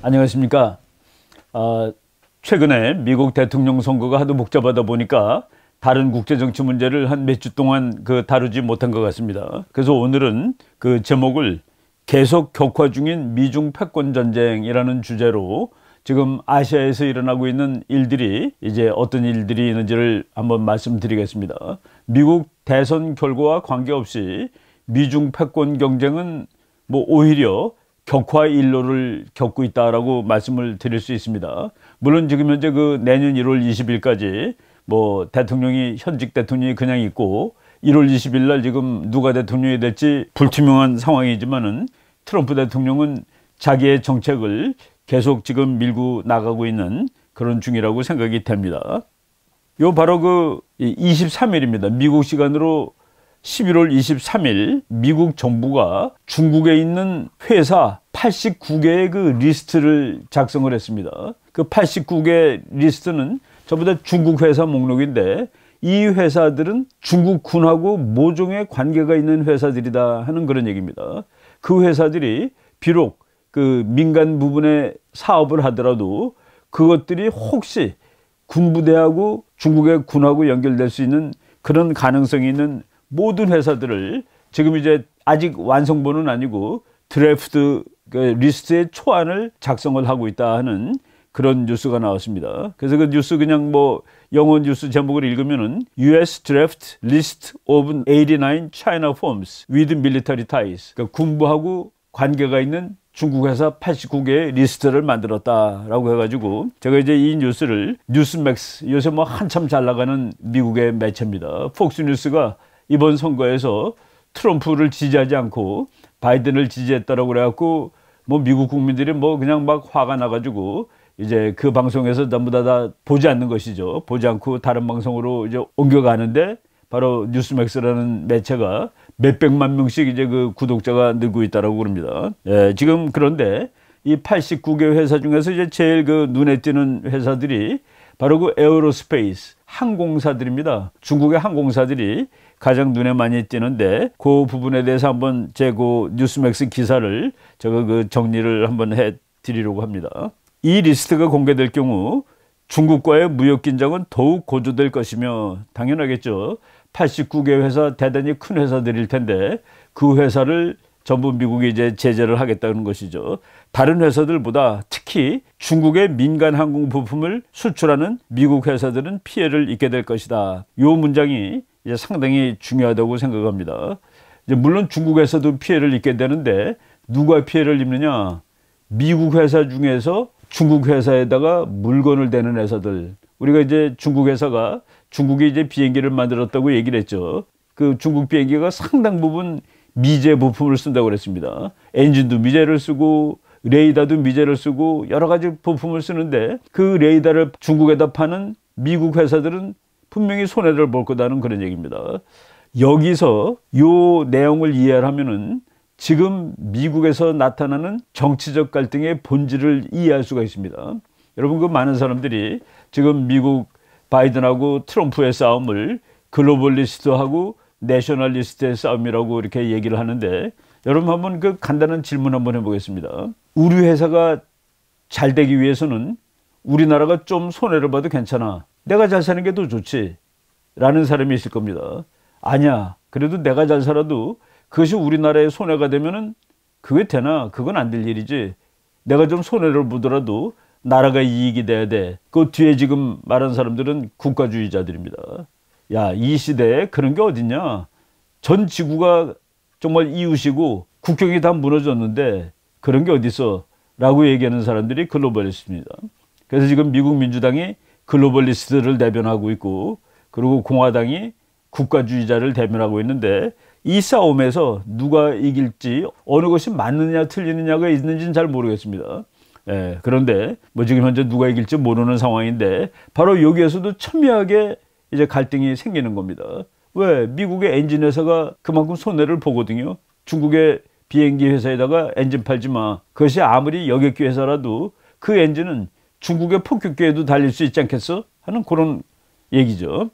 안녕하십니까. 어, 최근에 미국 대통령 선거가 하도 복잡하다 보니까 다른 국제정치 문제를 한 몇 주 동안 그 다루지 못한 것 같습니다. 그래서 오늘은 그 제목을 계속 격화 중인 미중 패권 전쟁이라는 주제로 지금 아시아에서 일어나고 있는 일들이 이제 어떤 일들이 있는지를 한번 말씀드리겠습니다. 미국 대선 결과와 관계없이 미중 패권 경쟁은 뭐 오히려 격화의 일로를 겪고 있다라고 말씀을 드릴 수 있습니다. 물론 지금 현재 그 내년 1월 20일까지 뭐 대통령이 현직 대통령이 그냥 있고 1월 20일 날 지금 누가 대통령이 될지 불투명한 상황이지만은 트럼프 대통령은 자기의 정책을 계속 지금 밀고 나가고 있는 그런 중이라고 생각이 됩니다. 요 바로 그 23일입니다. 미국 시간으로 11월 23일 미국 정부가 중국에 있는 회사 89개의 그 리스트를 작성을 했습니다. 그 89개 리스트는 전부 다 중국 회사 목록인데 이 회사들은 중국군하고 모종의 관계가 있는 회사들이다 하는 그런 얘기입니다. 그 회사들이 비록 그 민간 부분의 사업을 하더라도 그것들이 혹시 군부대하고 중국의 군하고 연결될 수 있는 그런 가능성이 있는 모든 회사들을 지금 이제 아직 완성본은 아니고 드래프트 그 리스트의 초안을 작성을 하고 있다 하는 그런 뉴스가 나왔습니다. 그래서 그 뉴스 그냥 뭐 영어 뉴스 제목을 읽으면은 US Draft List of 89 China Firms with Military Ties. 그러니까 군부하고 관계가 있는 중국 회사 89개의 리스트를 만들었다라고 해가지고 제가 이제 이 뉴스를 뉴스맥스 요새 뭐 한참 잘 나가는 미국의 매체입니다. 폭스뉴스가 이번 선거에서 트럼프를 지지하지 않고 바이든을 지지했다라고 그래갖고 뭐 미국 국민들이 뭐 그냥 막 화가 나가지고 이제 그 방송에서 전부 다, 다 보지 않는 것이죠. 보지 않고 다른 방송으로 이제 옮겨가는데 바로 뉴스맥스라는 매체가 몇백만 명씩 이제 그 구독자가 늘고 있다라고 그럽니다. 예, 지금 그런데 이 89개 회사 중에서 이제 제일 그 눈에 띄는 회사들이 바로 그 에어로스페이스 항공사들입니다. 중국의 항공사들이 가장 눈에 많이 띄는데 그 부분에 대해서 한번 제고 그 뉴스맥스 기사를 제가 그 정리를 한번 해 드리려고 합니다. 이 리스트가 공개될 경우 중국과의 무역 긴장은 더욱 고조될 것이며 당연하겠죠. 89개 회사 대단히 큰 회사들일 텐데 그 회사를 전부 미국이 이제 제재를 하겠다는 것이죠. 다른 회사들보다 특히 중국의 민간 항공 부품을 수출하는 미국 회사들은 피해를 입게 될 것이다. 이 문장이 이제 상당히 중요하다고 생각합니다. 이제 물론 중국에서도 피해를 입게 되는데 누가 피해를 입느냐? 미국 회사 중에서 중국 회사에다가 물건을 대는 회사들. 우리가 이제 중국 회사가 중국이 이제 비행기를 만들었다고 얘기를 했죠. 그 중국 비행기가 상당 부분 미제 부품을 쓴다고 그랬습니다. 엔진도 미제를 쓰고 레이더도 미제를 쓰고 여러 가지 부품을 쓰는데 그 레이더를 중국에다 파는 미국 회사들은 분명히 손해를 볼 거다는 그런 얘기입니다. 여기서 요 내용을 이해하면은 지금 미국에서 나타나는 정치적 갈등의 본질을 이해할 수가 있습니다. 여러분 그 많은 사람들이 지금 미국 바이든하고 트럼프의 싸움을 글로벌리스트하고 내셔널리스트의 싸움이라고 이렇게 얘기를 하는데 여러분 한번 그 간단한 질문 한번 해보겠습니다. 우리 회사가 잘 되기 위해서는 우리나라가 좀 손해를 봐도 괜찮아. 내가 잘 사는 게 더 좋지. 라는 사람이 있을 겁니다. 아니야. 그래도 내가 잘 살아도 그것이 우리나라의 손해가 되면은 그게 되나? 그건 안 될 일이지. 내가 좀 손해를 보더라도 나라가 이익이 돼야 돼. 그 뒤에 지금 말한 사람들은 국가주의자들입니다. 야, 이 시대에 그런 게 어딨냐? 전 지구가 정말 이웃이고 국경이 다 무너졌는데 그런 게 어딨어? 라고 얘기하는 사람들이 글로벌 했습니다 그래서 지금 미국 민주당이 글로벌리스트를 대변하고 있고 그리고 공화당이 국가주의자를 대변하고 있는데 이 싸움에서 누가 이길지 어느 것이 맞느냐 틀리느냐가 있는지는 잘 모르겠습니다. 예, 그런데 뭐 지금 현재 누가 이길지 모르는 상황인데 바로 여기에서도 첨예하게 이제 갈등이 생기는 겁니다. 왜 미국의 엔진 회사가 그만큼 손해를 보거든요. 중국의 비행기 회사에다가 엔진 팔지 마. 그것이 아무리 여객기 회사라도 그 엔진은 중국의 폭격기에도 달릴 수 있지 않겠어? 하는 그런 얘기죠.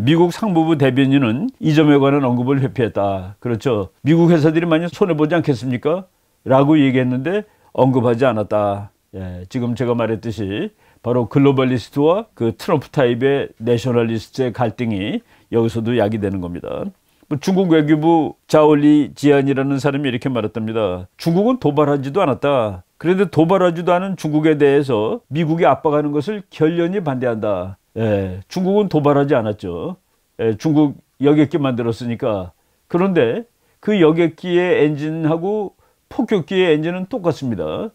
미국 상무부 대변인은 이 점에 관한 언급을 회피했다. 그렇죠. 미국 회사들이 많이 손해보지 않겠습니까? 라고 얘기했는데 언급하지 않았다. 예, 지금 제가 말했듯이 바로 글로벌리스트와 그 트럼프 타입의 내셔널리스트의 갈등이 여기서도 야기되는 겁니다. 뭐 중국 외교부 자올리 지안이라는 사람이 이렇게 말했답니다. 중국은 도발하지도 않았다. 그런데 도발하지도 않은 중국에 대해서 미국이 압박하는 것을 결연히 반대한다. 예, 중국은 도발하지 않았죠. 예, 중국 여객기 만들었으니까. 그런데 그 여객기의 엔진하고 폭격기의 엔진은 똑같습니다.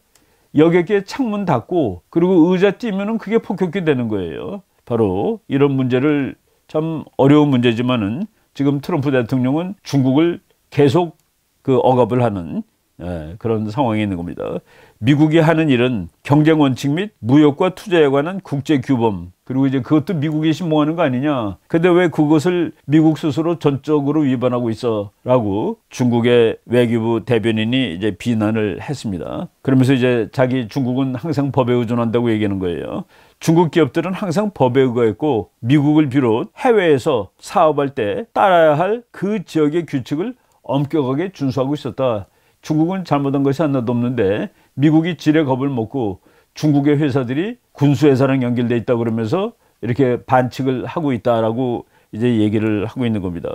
여객기의 창문 닫고 그리고 의자 뛰면은 그게 폭격기 되는 거예요. 바로 이런 문제를 참 어려운 문제지만은 지금 트럼프 대통령은 중국을 계속 그 억압을 하는 예, 그런 상황이 있는 겁니다. 미국이 하는 일은 경쟁 원칙 및 무역과 투자에 관한 국제 규범 그리고 이제 그것도 미국이 신봉하는 거 아니냐. 근데 왜 그것을 미국 스스로 전적으로 위반하고 있어라고 중국의 외교부 대변인이 이제 비난을 했습니다. 그러면서 이제 자기 중국은 항상 법에 의존한다고 얘기하는 거예요. 중국 기업들은 항상 법에 의거했고 미국을 비롯 해외에서 사업할 때 따라야 할 그 지역의 규칙을 엄격하게 준수하고 있었다. 중국은 잘못한 것이 하나도 없는데 미국이 지뢰 겁을 먹고 중국의 회사들이 군수회사랑 연결돼 있다 그러면서 이렇게 반칙을 하고 있다라고 이제 얘기를 하고 있는 겁니다.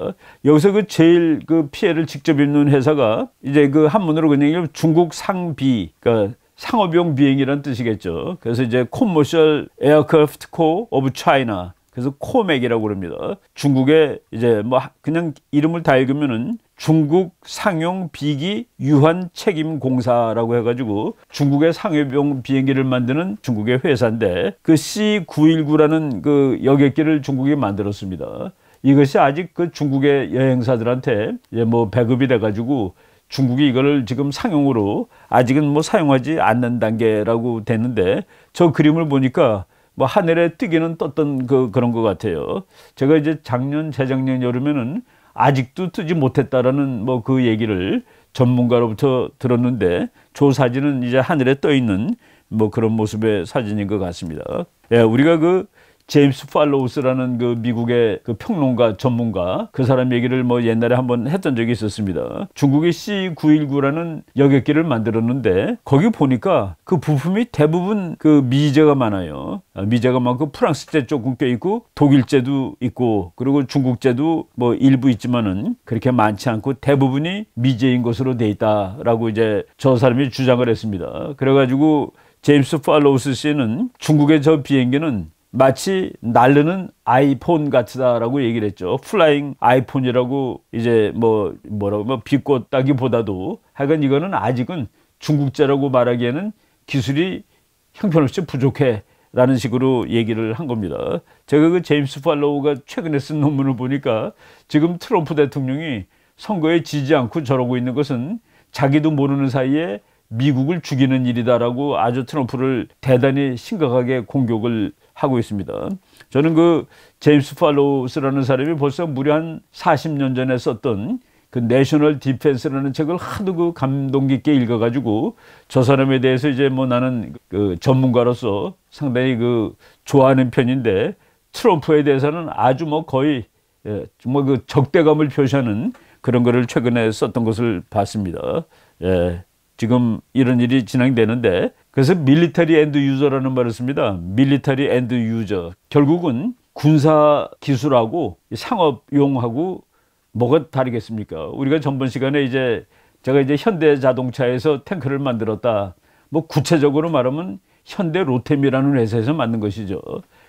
여기서 그 제일 그 피해를 직접 입는 회사가 이제 그 한문으로 그냥 중국 상비 그러니까 상업용 비행이라는 뜻이겠죠. 그래서 이제 Commercial Aircraft Co. of China. 그래서 코맥이라고 그럽니다. 중국의 이제 뭐 그냥 이름을 다 읽으면은 중국 상용 비기 유한 책임 공사라고 해가지고 중국의 상업용 비행기를 만드는 중국의 회사인데 그 C919라는 그 여객기를 중국이 만들었습니다. 이것이 아직 그 중국의 여행사들한테 뭐 배급이 돼가지고 중국이 이걸 지금 상용으로 아직은 뭐 사용하지 않는 단계라고 됐는데저 그림을 보니까 뭐 하늘에 뜨기는 떴던 그 그런 것 같아요. 제가 이제 작년 재작년 여름에는 아직도 뜨지 못했다라는 뭐 그 얘기를 전문가로부터 들었는데 조 사진은 이제 하늘에 떠 있는 뭐 그런 모습의 사진인 것 같습니다. 예, 우리가 그 제임스 팔로우스라는 그 미국의 그 평론가 전문가 그 사람 얘기를 뭐 옛날에 한번 했던 적이 있었습니다. 중국의 C919라는 여객기를 만들었는데 거기 보니까 그 부품이 대부분 그 미제가 많아요. 아, 미제가 많고 프랑스제 조금 꽤 있고 독일제도 있고 그리고 중국제도 뭐 일부 있지만은 그렇게 많지 않고 대부분이 미제인 것으로 돼 있다라고 이제 저 사람이 주장을 했습니다. 그래가지고 제임스 팔로우스 씨는 중국의 저 비행기는 마치 날르는 아이폰 같다라고 얘기를 했죠. 플라잉 아이폰이라고 이제 뭐 뭐라고 뭐 비꼬다기보다도 하여간 이거는 아직은 중국제라고 말하기에는 기술이 형편없이 부족해라는 식으로 얘기를 한 겁니다. 제가 그 제임스 팔로우가 최근에 쓴 논문을 보니까 지금 트럼프 대통령이 선거에 지지 않고 저러고 있는 것은 자기도 모르는 사이에 미국을 죽이는 일이다라고 아주 트럼프를 대단히 심각하게 공격을 하고 있습니다. 저는 그 제임스 팔로우스라는 사람이 벌써 무려 한 40년 전에 썼던 그 내셔널 디펜스라는 책을 하도 그 감동 깊게 읽어가지고 저 사람에 대해서 이제 뭐 나는 그 전문가로서 상당히 그 좋아하는 편인데 트럼프에 대해서는 아주 뭐 거의 예, 정말 그 적대감을 표시하는 그런 거를 최근에 썼던 것을 봤습니다. 예, 지금 이런 일이 진행되는데 그래서 밀리터리 앤드 유저라는 말을 씁니다. 밀리터리 앤드 유저. 결국은 군사 기술하고 상업용하고 뭐가 다르겠습니까? 우리가 전번 시간에 이제 제가 이제 현대 자동차에서 탱크를 만들었다. 뭐 구체적으로 말하면 현대 로템이라는 회사에서 만든 것이죠.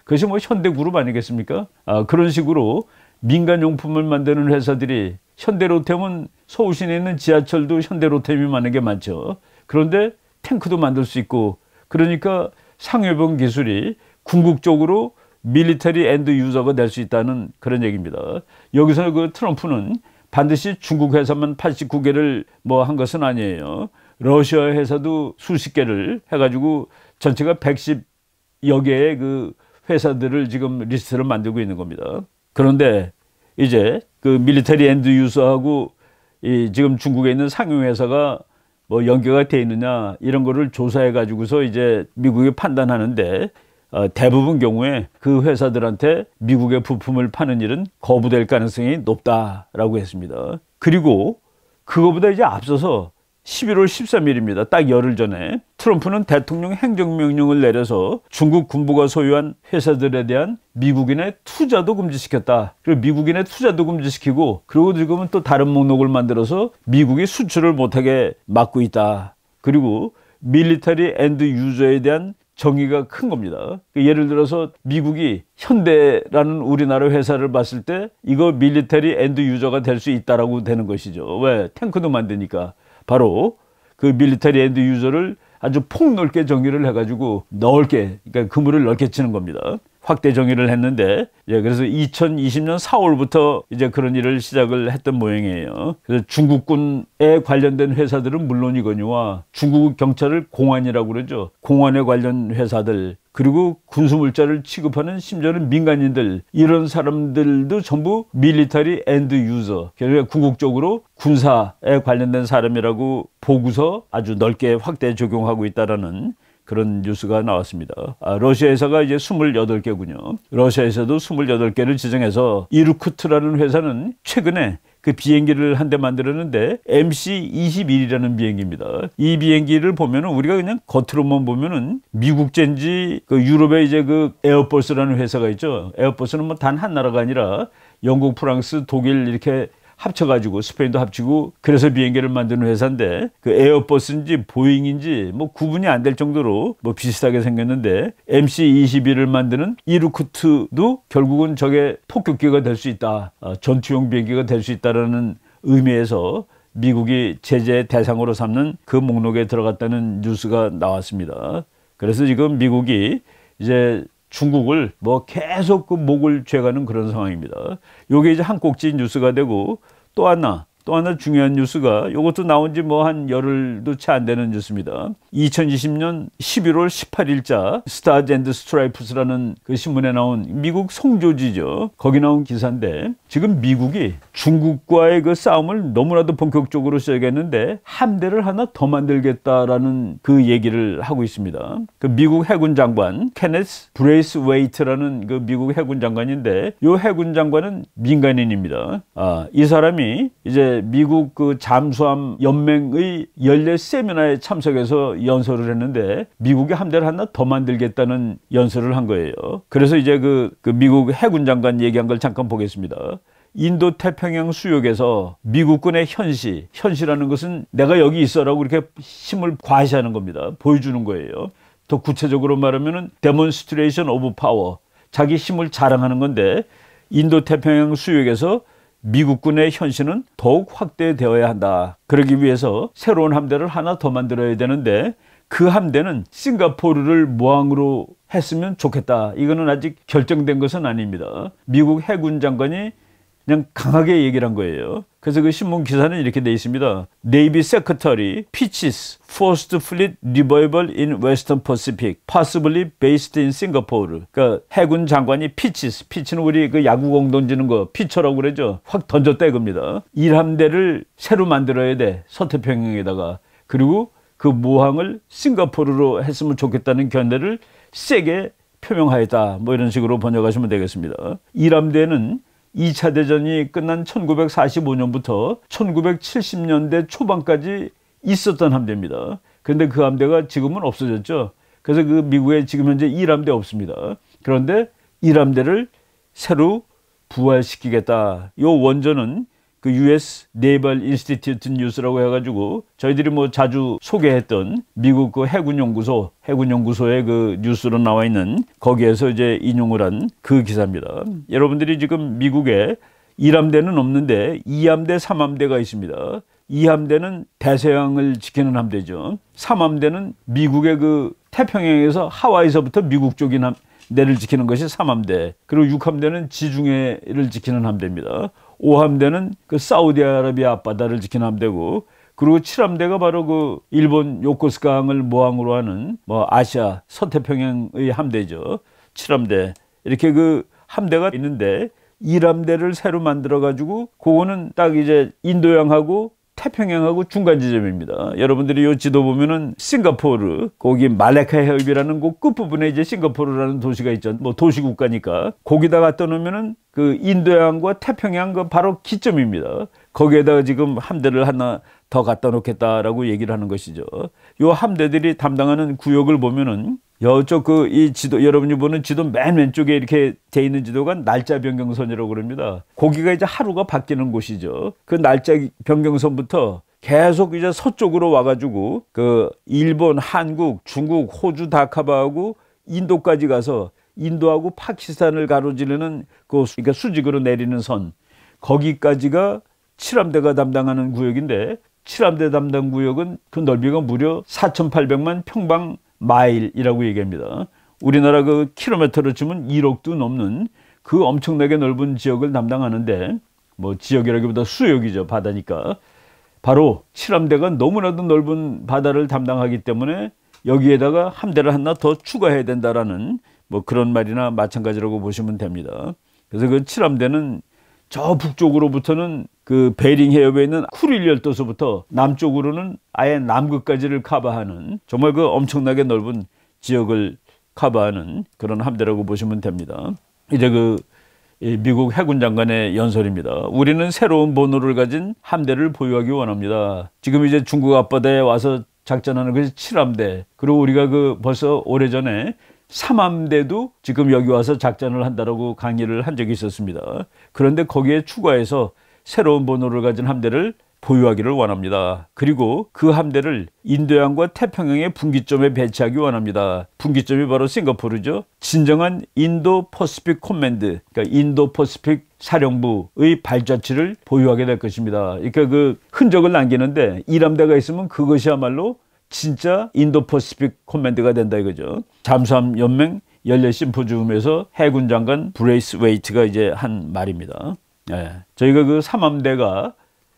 그것이 뭐 현대 그룹 아니겠습니까? 아, 그런 식으로 민간 용품을 만드는 회사들이 현대 로템은 서울시내 있는 지하철도 현대 로템이 많은 게 많죠. 그런데 탱크도 만들 수 있고 그러니까 상여병 기술이 궁극적으로 밀리터리 엔드 유저가 될 수 있다는 그런 얘기입니다. 여기서 그 트럼프는 반드시 중국 회사만 89개를 뭐 한 것은 아니에요. 러시아 회사도 수십 개를 해가지고 전체가 110여 개의 그 회사들을 지금 리스트를 만들고 있는 겁니다. 그런데 이제 그 밀리터리 엔드 유저하고 이 지금 중국에 있는 상용 회사가 뭐 연계가 돼 있느냐 이런 거를 조사해 가지고서 이제 미국이 판단하는데 어, 대부분 경우에 그 회사들한테 미국의 부품을 파는 일은 거부될 가능성이 높다라고 했습니다. 그리고 그거보다 이제 앞서서 11월 13일입니다. 딱 열흘 전에 트럼프는 대통령 행정명령을 내려서 중국 군부가 소유한 회사들에 대한 미국인의 투자도 금지시켰다. 그리고 미국인의 투자도 금지시키고 그리고 지금은 또 다른 목록을 만들어서 미국이 수출을 못하게 막고 있다. 그리고 밀리터리 앤드 유저에 대한 정의가 큰 겁니다. 그 예를 들어서 미국이 현대라는 우리나라 회사를 봤을 때 이거 밀리터리 앤드 유저가 될 수 있다라고 되는 것이죠. 왜? 탱크도 만드니까. 바로 그 밀리터리 엔드 유저를 아주 폭넓게 정의를 해가지고 넓게 그러니까 그물을 넓게 치는 겁니다. 확대 정의를 했는데 예, 그래서 2020년 4월부터 이제 그런 일을 시작을 했던 모양이에요. 그래서 중국군에 관련된 회사들은 물론이거니와 중국 경찰을 공안이라고 그러죠. 공안에 관련 회사들 그리고 군수물자를 취급하는 심지어는 민간인들 이런 사람들도 전부 밀리터리 앤드 유저 결국 니 궁극적으로 군사에 관련된 사람이라고 보고서 아주 넓게 확대 적용하고 있다라는 그런 뉴스가 나왔습니다. 아, 러시아에서가 이제 28개군요. 러시아에서도 28개를 지정해서 이루쿠트라는 회사는 최근에 그 비행기를 한 대 만들었는데 MC-21이라는 비행기입니다. 이 비행기를 보면은 우리가 그냥 겉으로만 보면은 미국제인지 그 유럽의 이제 그 에어버스라는 회사가 있죠. 에어버스는 뭐 단 한 나라가 아니라 영국, 프랑스, 독일 이렇게 합쳐가지고 스페인도 합치고 그래서 비행기를 만드는 회사인데 그 에어버스인지 보잉인지 뭐 구분이 안 될 정도로 뭐 비슷하게 생겼는데 MC-21을 만드는 이루쿠트도 결국은 저게 폭격기가 될 수 있다 어, 전투용 비행기가 될 수 있다라는 의미에서 미국이 제재 대상으로 삼는 그 목록에 들어갔다는 뉴스가 나왔습니다. 그래서 지금 미국이 이제 중국을 뭐 계속 그 목을 죄가는 그런 상황입니다. 요게 이제 한 꼭지 뉴스가 되고 또 하나 또 하나 중요한 뉴스가 이것도 나온 지 뭐 한 열흘도 채 안 되는 뉴스입니다. 2020년 11월 18일자 스타즈 앤드 스트라이프스라는 그 신문에 나온 미국 송조지죠. 거기 나온 기사인데 지금 미국이 중국과의 그 싸움을 너무나도 본격적으로 써야겠는데 함대를 하나 더 만들겠다라는 그 얘기를 하고 있습니다. 그 미국 해군 장관 케네스 브레이스 웨이트라는 그 미국 해군 장관인데 이 해군 장관은 민간인입니다. 아, 이 사람이 이제 미국 그 잠수함 연맹의 연례 세미나에 참석해서 연설을 했는데 미국이 함대를 하나 더 만들겠다는 연설을 한 거예요. 그래서 이제 그, 그 미국 해군 장관 얘기한 걸 잠깐 보겠습니다. 인도 태평양 수역에서 미국군의 현실현실이라는 것은 내가 여기 있어라고 이렇게 힘을 과시하는 겁니다. 보여주는 거예요. 더 구체적으로 말하면은 데몬스트레이션 오브 파워, 자기 힘을 자랑하는 건데 인도 태평양 수역에서 미국군의 현실은 더욱 확대되어야 한다. 그러기 위해서 새로운 함대를 하나 더 만들어야 되는데 그 함대는 싱가포르를 모항으로 했으면 좋겠다. 이거는 아직 결정된 것은 아닙니다. 미국 해군 장관이 그냥 강하게 얘기를 한 거예요. 그래서 그 신문 기사는 이렇게 돼 있습니다. Navy Secretary Pitches First Fleet Revival in Western Pacific, possibly based in Singapore. 그러니까 해군 장관이 피치스, 피치는 우리 그 야구공 동지는거 피처라고 그러죠. 확던졌대 겁니다 일함대를 새로 만들어야 돼. 서태평양에다가. 그리고 그 모항을 싱가포르로 했으면 좋겠다는 견해를 세게 표명하였다. 뭐 이런 식으로 번역하시면 되겠습니다. 이함대는 2차 대전이 끝난 1945년부터 1970년대 초반까지 있었던 함대입니다. 그런데 그 함대가 지금은 없어졌죠. 그래서 그 미국에 지금 현재 1함대 없습니다. 그런데 1함대를 새로 부활시키겠다. 요 원전은 그 US 네이벌 인스티튜트 뉴스라고 해가지고 저희들이 뭐 자주 소개했던 미국 그 해군 연구소 해군 연구소의 그 뉴스로 나와 있는 거기에서 이제 인용을 한 그 기사입니다. 음. 여러분들이 지금 미국에 1함대는 없는데 2함대, 3함대가 있습니다. 2함대는 대서양을 지키는 함대죠. 3함대는 미국의 그 태평양에서 하와이서부터 미국 쪽인 함, 내를 지키는 것이 3함대 그리고 6함대는 지중해를 지키는 함대입니다. 오함대는 그 사우디아라비아 앞바다를 지킨 함대고 그리고 칠함대가 바로 그 일본 요코스카항을 모항으로 하는 뭐 아시아 서태평양의 함대죠. 칠함대 이렇게 그 함대가 있는데 이함대를 새로 만들어 가지고 그거는 딱 이제 인도양하고 태평양하고 중간 지점입니다. 여러분들이 요 지도 보면은 싱가포르, 거기 말레카 해협이라는 곳 끝부분에 이제 싱가포르라는 도시가 있죠. 뭐 도시국가니까. 거기다가 떠놓으면은 그 인도양과 태평양 그 바로 기점입니다. 거기에다가 지금 함대를 하나 더 갖다 놓겠다라고 얘기를 하는 것이죠. 요 함대들이 담당하는 구역을 보면은 여쪽 그 이 지도 여러분이 보는 지도 맨 왼쪽에 이렇게 돼 있는 지도가 날짜 변경선이라고 그럽니다. 거기가 이제 하루가 바뀌는 곳이죠. 그 날짜 변경선부터 계속 이제 서쪽으로 와가지고 그 일본, 한국, 중국, 호주 다카바하고 인도까지 가서 인도하고 파키스탄을 가로지르는 그 그러니까 수직으로 내리는 선 거기까지가 칠함대가 담당하는 구역인데 칠함대 담당 구역은 그 넓이가 무려 4,800만 평방 마일이라고 얘기합니다. 우리나라 그 킬로미터로 치면 1억도 넘는 그 엄청나게 넓은 지역을 담당하는데 뭐 지역이라기보다 수역이죠 바다니까 바로 칠함대가 너무나도 넓은 바다를 담당하기 때문에 여기에다가 함대를 하나 더 추가해야 된다라는 뭐 그런 말이나 마찬가지라고 보시면 됩니다. 그래서 그 칠함대는 저 북쪽으로부터는 그 베링 해협에 있는 쿠릴 열도서부터 남쪽으로는 아예 남극까지를 커버하는 정말 그 엄청나게 넓은 지역을 커버하는 그런 함대라고 보시면 됩니다. 이제 그 미국 해군 장관의 연설입니다. 우리는 새로운 번호를 가진 함대를 보유하기 원합니다. 지금 이제 중국 앞바다에 와서 작전하는 것이 7함대. 그리고 우리가 그 벌써 오래전에 3함대도 지금 여기 와서 작전을 한다라고 강의를 한 적이 있었습니다. 그런데 거기에 추가해서 새로운 번호를 가진 함대를 보유하기를 원합니다. 그리고 그 함대를 인도양과 태평양의 분기점에 배치하기 원합니다. 분기점이 바로 싱가포르죠. 진정한 인도 퍼시픽 콤맨드, 그러니까 인도 퍼시픽 사령부의 발자취를 보유하게 될 것입니다. 그러니까 그 흔적을 남기는데 이함대가 있으면 그것이야말로 진짜 인도 퍼시픽 콤맨드가 된다 이거죠. 잠수함 연맹 연례 심포지움에서 해군 장관 브레이스 웨이트가 이제 한 말입니다. 예. 저희가 그 삼암대가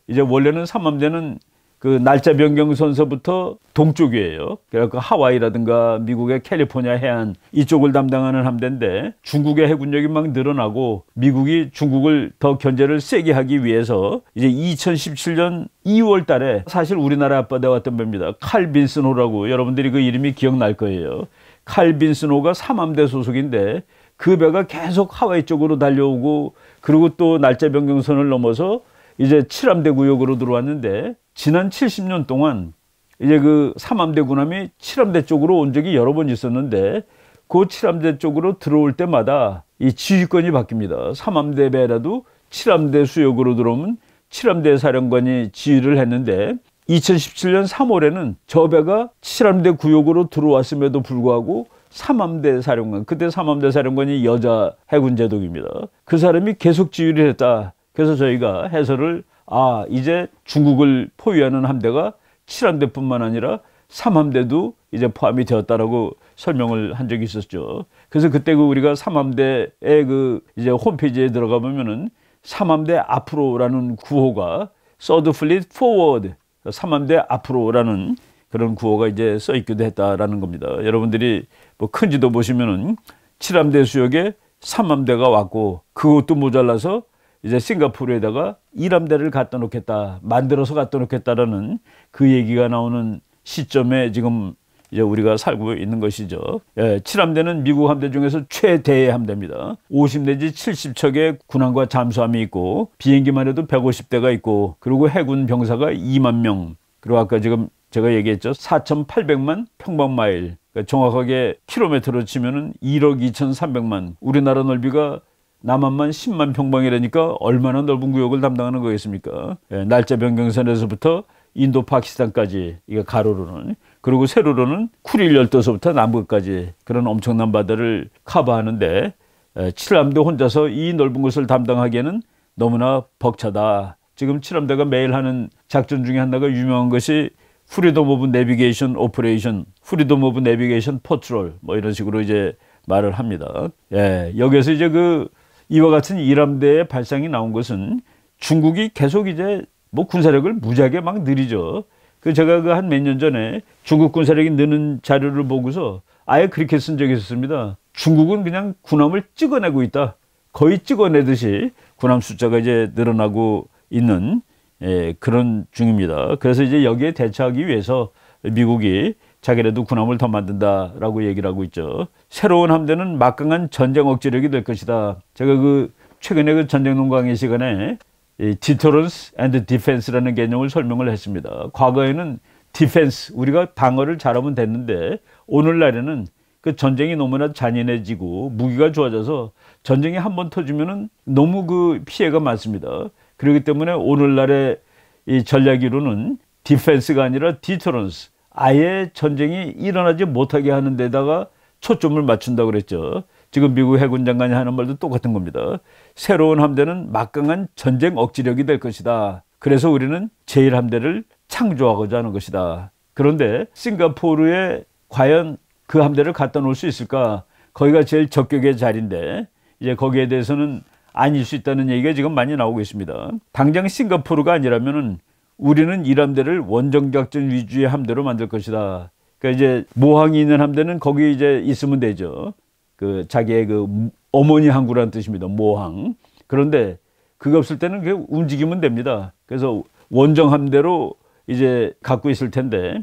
이제 원래는 삼암대는 그 날짜 변경 선서부터 동쪽이에요. 그래서 하와이라든가 미국의 캘리포니아 해안 이쪽을 담당하는 함대인데 중국의 해군력이 막 늘어나고 미국이 중국을 더 견제를 세게 하기 위해서 이제 2017년 2월 달에 사실 우리나라 앞바다에 왔던 배입니다. 칼빈슨호라고 여러분들이 그 이름이 기억날 거예요. 칼빈슨호가 삼함대 소속인데 그 배가 계속 하와이 쪽으로 달려오고 그리고 또 날짜 변경선을 넘어서 이제 칠암대 구역으로 들어왔는데 지난 70년 동안 이제 그삼암대 군함이 칠암대 쪽으로 온 적이 여러 번 있었는데 그칠암대 쪽으로 들어올 때마다 이 지휘권이 바뀝니다. 삼암대 배라도 칠암대 수역으로 들어오면 칠암대 사령관이 지휘를 했는데 2017년 3월에는 저 배가 칠암대 구역으로 들어왔음에도 불구하고 삼함대 사령관 그때 삼함대 사령관이 여자 해군 제독입니다. 그 사람이 계속 지휘를 했다. 그래서 저희가 해설을 아 이제 중국을 포위하는 함대가 칠함대뿐만 아니라 3함대도 이제 포함이 되었다라고 설명을 한 적이 있었죠. 그래서 그때 그 우리가 3함대의 그 이제 홈페이지에 들어가 보면은 3함대 앞으로라는 구호가 서드 플릿 포워드 3함대 앞으로라는 그런 구호가 이제 써 있기도 했다라는 겁니다. 여러분들이 뭐큰 지도 보시면은 칠함대 수역에 3함대가 왔고 그것도 모자라서 이제 싱가포르에다가 1함대를 갖다 놓겠다 만들어서 갖다 놓겠다라는 그 얘기가 나오는 시점에 지금 이제 우리가 살고 있는 것이죠. 예, 7함대는 미국 함대 중에서 최대의 함대입니다. 50 내지 70척의 군함과 잠수함이 있고 비행기만 해도 150대가 있고 그리고 해군 병사가 2만 명, 그리고 아까 지금 제가 얘기했죠. 4,800만 평방마일. 그러니까 정확하게 킬로미터로 치면은 1억 2,300만. 우리나라 넓이가 남한만 10만 평방이라니까 얼마나 넓은 구역을 담당하는 거겠습니까? 예, 날짜 변경선에서부터 인도 파키스탄까지 이게 가로로는 그리고 세로로는 쿠릴 열도서부터 남극까지 그런 엄청난 바다를 커버하는데 예, 칠남도 혼자서 이 넓은 곳을 담당하기에는 너무나 벅차다 지금 칠함대가 매일 하는 작전 중에 하나가 유명한 것이 후리덤 오브 내비게이션 오퍼레이션, 후리덤 오브 내비게이션 포트롤 뭐 이런 식으로 이제 말을 합니다. 예, 여기에서 이제 그 이와 같은 이함대의 발상이 나온 것은 중국이 계속 이제 뭐 군사력을 무지하게 막 늘리죠. 그 제가 그 한 몇 년 전에 중국 군사력이 느는 자료를 보고서 아예 그렇게 쓴 적이 있었습니다. 중국은 그냥 군함을 찍어내고 있다. 거의 찍어내듯이 군함 숫자가 이제 늘어나고 있는 예, 그런 중입니다. 그래서 이제 여기에 대처하기 위해서 미국이 자기네도 군함을 더 만든다라고 얘기를 하고 있죠. 새로운 함대는 막강한 전쟁 억제력이 될 것이다. 제가 그 최근에 그 전쟁 농강의 시간에 이 디토런스 앤드 디펜스라는 개념을 설명을 했습니다. 과거에는 디펜스 우리가 방어를 잘하면 됐는데 오늘날에는 그 전쟁이 너무나 잔인해지고 무기가 좋아져서 전쟁이 한 번 터지면은 너무 그 피해가 많습니다. 그렇기 때문에 오늘날의 이 전략이론은 디펜스가 아니라 디터런스 아예 전쟁이 일어나지 못하게 하는 데다가 초점을 맞춘다고 그랬죠. 지금 미국 해군 장관이 하는 말도 똑같은 겁니다. 새로운 함대는 막강한 전쟁 억지력이 될 것이다. 그래서 우리는 제1함대를 창조하고자 하는 것이다. 그런데 싱가포르에 과연 그 함대를 갖다 놓을 수 있을까? 거기가 제일 적격의 자리인데 이제 거기에 대해서는 아닐 수 있다는 얘기가 지금 많이 나오고 있습니다. 당장 싱가포르가 아니라면 우리는 이함대를 원정작전 위주의 함대로 만들 것이다. 그러니까 이제 모항이 있는 함대는 거기 이제 있으면 되죠. 그 자기의 그 어머니 항구라는 뜻입니다. 모항. 그런데 그게 없을 때는 그 움직이면 됩니다. 그래서 원정 함대로 이제 갖고 있을 텐데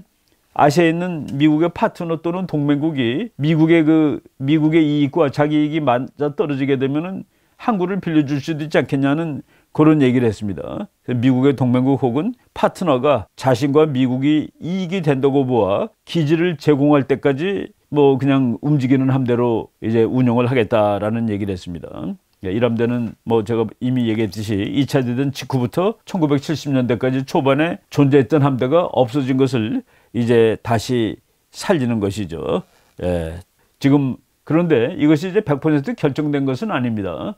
아시아에 있는 미국의 파트너 또는 동맹국이 미국의 그 미국의 이익과 자기 이익이 맞아 떨어지게 되면은 항구를 빌려줄 수도 있지 않겠냐는 그런 얘기를 했습니다. 미국의 동맹국 혹은 파트너가 자신과 미국이 이익이 된다고 보아 기지를 제공할 때까지 뭐 그냥 움직이는 함대로 이제 운영을 하겠다라는 얘기를 했습니다. 예, 이람대는뭐 제가 이미 얘기했듯이 2차 대전 직후부터 1970년대까지 초반에 존재했던 함대가 없어진 것을 이제 다시 살리는 것이죠. 예. 지금 그런데 이것이 이제 100% 결정된 것은 아닙니다.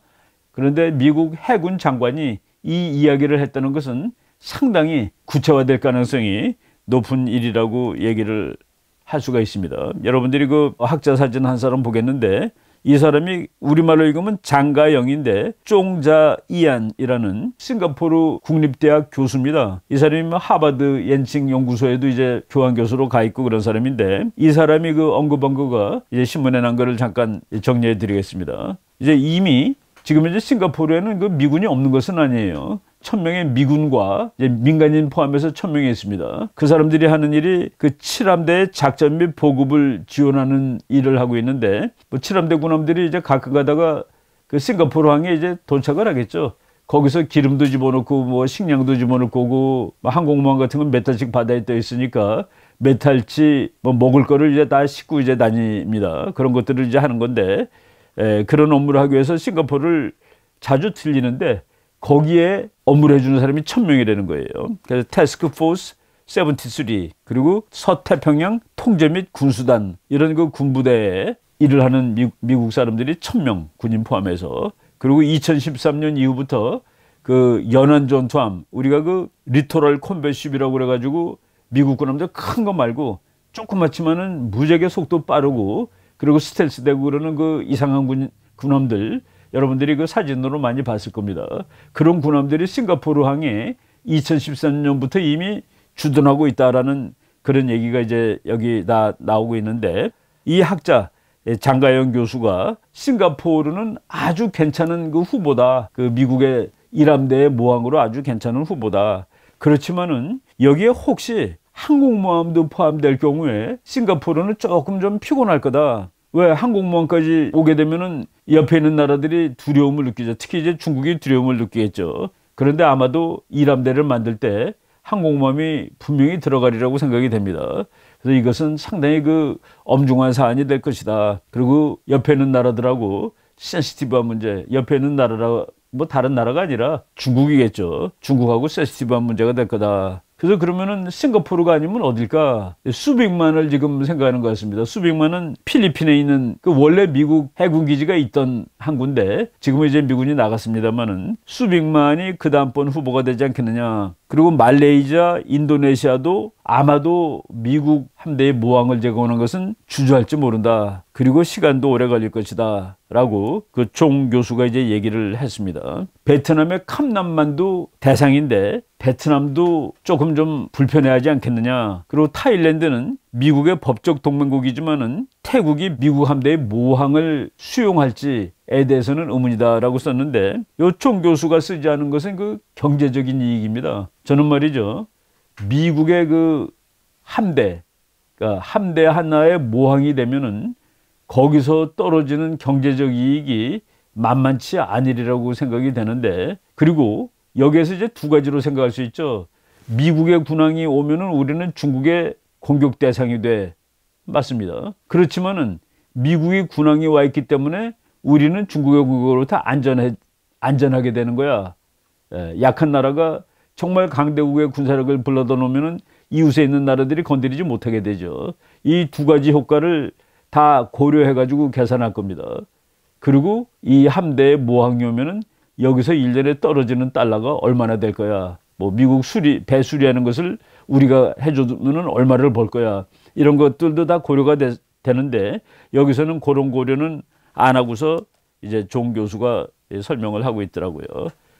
그런데 미국 해군 장관이 이 이야기를 했다는 것은 상당히 구체화될 가능성이 높은 일이라고 얘기를 할 수가 있습니다. 여러분들이 그 학자 사진 한 사람 보겠는데 이 사람이 우리말로 읽으면 장가영인데 쫑자 이안이라는 싱가포르 국립대학 교수입니다. 이 사람이 뭐 하버드 엔칭 연구소에도 이제 교환 교수로 가 있고 그런 사람인데 이 사람이 그 언급한 거가 이제 신문에 난 거를 잠깐 정리해 드리겠습니다. 이제 이미 지금 이제 싱가포르에는 그 미군이 없는 것은 아니에요. 천명의 미군과 민간인 포함해서 천명이 있습니다. 그 사람들이 하는 일이 그 칠함대의 작전 및 보급을 지원하는 일을 하고 있는데 뭐 칠함대 군함들이 이제 가끔 가다가 그 싱가포르 항에 이제 도착을 하겠죠. 거기서 기름도 집어넣고 뭐 식량도 집어넣고 고뭐 항공모함 같은 건 몇 달씩 바다에 떠 있으니까 몇 달치 뭐 먹을 거를 이제 다 싣고 이제 다닙니다. 그런 것들을 이제 하는 건데 에, 그런 업무를 하기 위해서 싱가포르를 자주 틀리는데 거기에 업무를 해주는 사람이 천명이라는 거예요. 그래서 태스크포스 73 그리고 서태평양 통제 및 군수단 이런 그 군부대에 일을 하는 미, 미국 사람들이 천 명 군인 포함해서 그리고 2013년 이후부터 그 연안 전투함 우리가 그 리토럴 콤뱃십이라고 그래가지고 미국 군함들 큰거 말고 조그맣지만은 무지하게 속도 빠르고 그리고 스텔스 대고 그러는 그 이상한 군, 군함들 여러분들이 그 사진으로 많이 봤을 겁니다. 그런 군함들이 싱가포르 항에 2013년부터 이미 주둔하고 있다라는 그런 얘기가 이제 여기 다 나오고 있는데 이 학자 예, 장가영 교수가 싱가포르는 아주 괜찮은 그 후보다 그 미국의 이함대의 모항으로 아주 괜찮은 후보다 그렇지만은 여기에 혹시 항공모함도 포함될 경우에 싱가포르는 조금 좀 피곤할 거다. 왜 항공모함까지 오게 되면은 옆에 있는 나라들이 두려움을 느끼죠. 특히 이제 중국이 두려움을 느끼겠죠. 그런데 아마도 이람대를 만들 때 항공모함이 분명히 들어가리라고 생각이 됩니다. 그래서 이것은 상당히 그 엄중한 사안이 될 것이다. 그리고 옆에 있는 나라들하고 센시티브한 문제, 옆에 있는 나라라 뭐 다른 나라가 아니라 중국이겠죠. 중국하고 센시티브한 문제가 될 거다. 그래서 그러면은 싱가포르가 아니면 어딜까? 수백만을 지금 생각하는 것 같습니다. 수백만은 필리핀에 있는 그 원래 미국 해군 기지가 있던 한 군데 지금은 이제 미군이 나갔습니다만은 수백만이 그 다음번 후보가 되지 않겠느냐? 그리고 말레이시아, 인도네시아도 아마도 미국 함대의 모항을 제거하는 것은 주저할지 모른다. 그리고 시간도 오래 걸릴 것이다. 라고 그종 교수가 이제 얘기를 했습니다. 베트남의 캄남만도 대상인데 베트남도 조금 좀 불편해하지 않겠느냐. 그리고 타일랜드는 미국의 법적 동맹국이지만은 태국이 미국 함대의 모항을 수용할지 에 대해서는 의문이다라고 썼는데 요총 교수가 쓰지 않은 것은 그 경제적인 이익입니다. 저는 말이죠. 미국의 그 함대 그러니까 함대 하나의 모항이 되면은 거기서 떨어지는 경제적 이익이 만만치 아니리라고 생각이 되는데 그리고 여기에서 이제 두 가지로 생각할 수 있죠. 미국의 군항이 오면은 우리는 중국의 공격 대상이 돼 맞습니다. 그렇지만은 미국이 군항이 와 있기 때문에 우리는 중국의 국어로부터 안전해, 안전하게 되는 거야. 예, 약한 나라가 정말 강대국의 군사력을 불러다 놓으면 이웃에 있는 나라들이 건드리지 못하게 되죠. 이 두 가지 효과를 다 고려해가지고 계산할 겁니다. 그리고 이 함대의 모항료면은 여기서 1년에 떨어지는 달러가 얼마나 될 거야. 뭐 미국 수리, 배 수리하는 것을 우리가 해줘면은 얼마를 벌 거야. 이런 것들도 다 고려가 되, 되는데 여기서는 그런 고려는 안 하고서 이제 종 교수가 설명을 하고 있더라고요.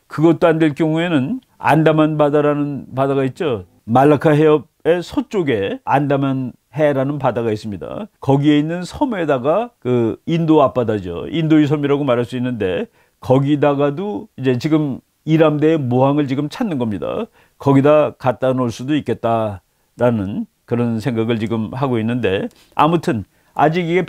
그것도 안 될 경우에는 안다만 바다라는 바다가 있죠. 말라카 해협의 서쪽에 안다만 해라는 바다가 있습니다. 거기에 있는 섬에다가 그 인도 앞바다죠. 인도의 섬이라고 말할 수 있는데 거기다가도 이제 지금 이람대의 모항을 지금 찾는 겁니다. 거기다 갖다 놓을 수도 있겠다라는 그런 생각을 지금 하고 있는데 아무튼 아직 이게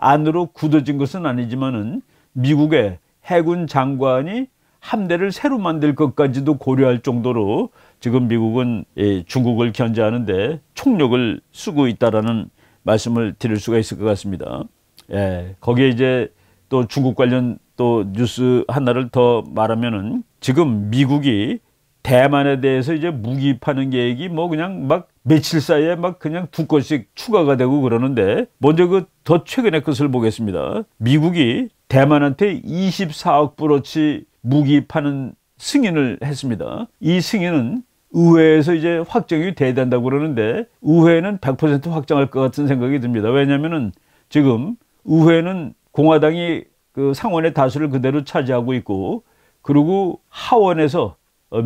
안으로 굳어진 것은 아니지만은 미국의 해군 장관이 함대를 새로 만들 것까지도 고려할 정도로 지금 미국은 예, 중국을 견제하는데 총력을 쓰고 있다라는 말씀을 드릴 수가 있을 것 같습니다. 예, 거기에 이제 또 중국 관련 또 뉴스 하나를 더 말하면은 지금 미국이 대만에 대해서 이제 무기 파는 계획이 뭐 그냥 막 며칠 사이에 막 그냥 두 건씩 추가가 되고 그러는데 먼저 그 더 최근의 것을 보겠습니다. 미국이 대만한테 24억 불어치 무기 파는 승인을 했습니다. 이 승인은 의회에서 이제 확정이 돼야 된다고 그러는데 의회는 100% 확정할 것 같은 생각이 듭니다. 왜냐면은 지금 의회는 공화당이 그 상원의 다수를 그대로 차지하고 있고 그리고 하원에서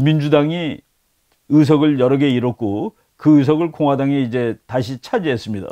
민주당이 의석을 여러 개 잃었고 그 의석을 공화당이 이제 다시 차지했습니다.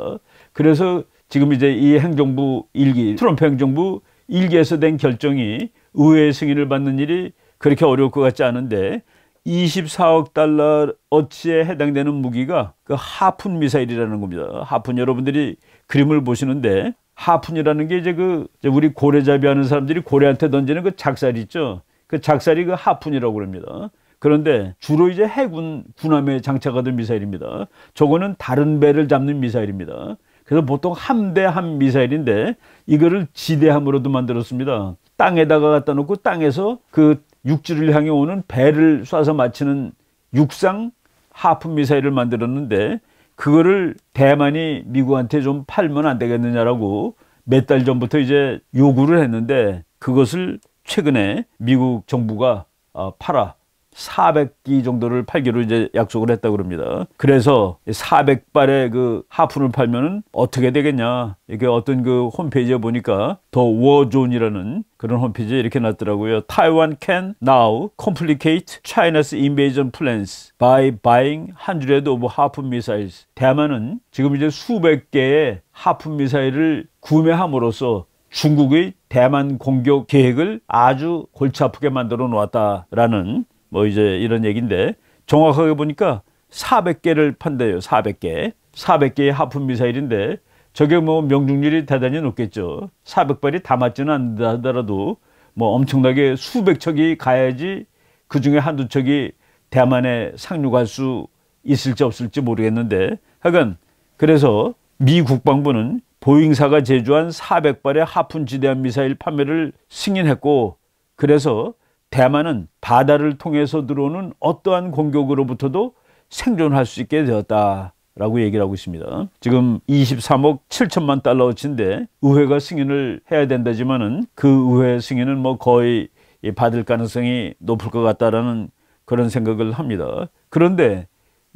그래서 지금 이제 이 행정부 일기 트럼프 행정부 일기에서된 결정이 의회 승인을 받는 일이 그렇게 어려울 것 같지 않은데 24억 달러 어치에 해당되는 무기가 그 하푼 미사일이라는 겁니다. 하푼 여러분들이 그림을 보시는데 하푼이라는 게 이제 그 우리 고래잡이 하는 사람들이 고래한테 던지는 그 작살 있죠. 그 작살이 그 하푼이라고 그럽니다. 그런데 주로 이제 해군 군함에 장착하던 미사일입니다. 저거는 다른 배를 잡는 미사일입니다. 그래서 보통 함대함 미사일인데 이거를 지대함으로도 만들었습니다. 땅에다가 갖다 놓고 땅에서 그 육지를 향해 오는 배를 쏴서 맞히는 육상 하프 미사일을 만들었는데 그거를 대만이 미국한테 좀 팔면 안 되겠느냐라고 몇 달 전부터 이제 요구를 했는데 그것을 최근에 미국 정부가 어, 팔아 400기 정도를 팔기로 이제 약속을 했다고 그럽니다. 그래서 400발의 그 하프를 팔면 어떻게 되겠냐. 이게 어떤 그 홈페이지에 보니까 더 워존이라는 그런 홈페이지에 이렇게 났더라고요. 타이완 w a n can now complicate China's invasion plans by buying hundreds of h a missiles. 대만은 지금 이제 수백 개의 하푼 미사일을 구매함으로써 중국의 대만 공격 계획을 아주 골치 아프게 만들어 놓았다라는 뭐 이제 이런 얘기인데 정확하게 보니까 400개를 판대요. 400개. 400개의 하품 미사일인데 저게 뭐 명중률이 대단히 높겠죠. 400발이 다 맞지는 않는다 하더라도 뭐 엄청나게 수백 척이 가야지 그 중에 한두 척이 대만에 상륙할 수 있을지 없을지 모르겠는데 하여간 그래서 미 국방부는 보잉사가 제조한 400발의 하품 지대한 미사일 판매를 승인했고 그래서 대만은 바다를 통해서 들어오는 어떠한 공격으로부터도 생존할 수 있게 되었다. 라고 얘기를 하고 있습니다. 지금 23억 7천만 달러어치인데 의회가 승인을 해야 된다지만은 그 의회 승인은 뭐 거의 받을 가능성이 높을 것 같다라는 그런 생각을 합니다. 그런데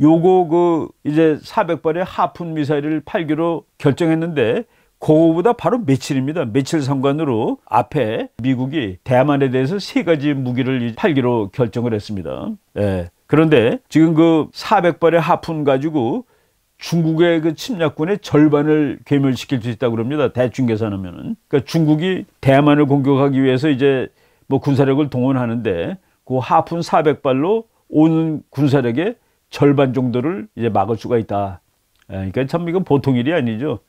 요거 그 이제 400발의 하푼 미사일을 팔기로 결정했는데 그거보다 바로 며칠입니다. 며칠 상관으로 앞에 미국이 대만에 대해서 세 가지 무기를 팔기로 결정을 했습니다. 예. 그런데 지금 그 400발의 하푼 가지고 중국의 그 침략군의 절반을 괴멸시킬 수 있다고 그럽니다. 대충 계산하면은. 그러니까 중국이 대만을 공격하기 위해서 이제 뭐 군사력을 동원하는데 그 하푼 400발로 오는 군사력의 절반 정도를 이제 막을 수가 있다. 예. 그러니까 참 이건 보통 일이 아니죠.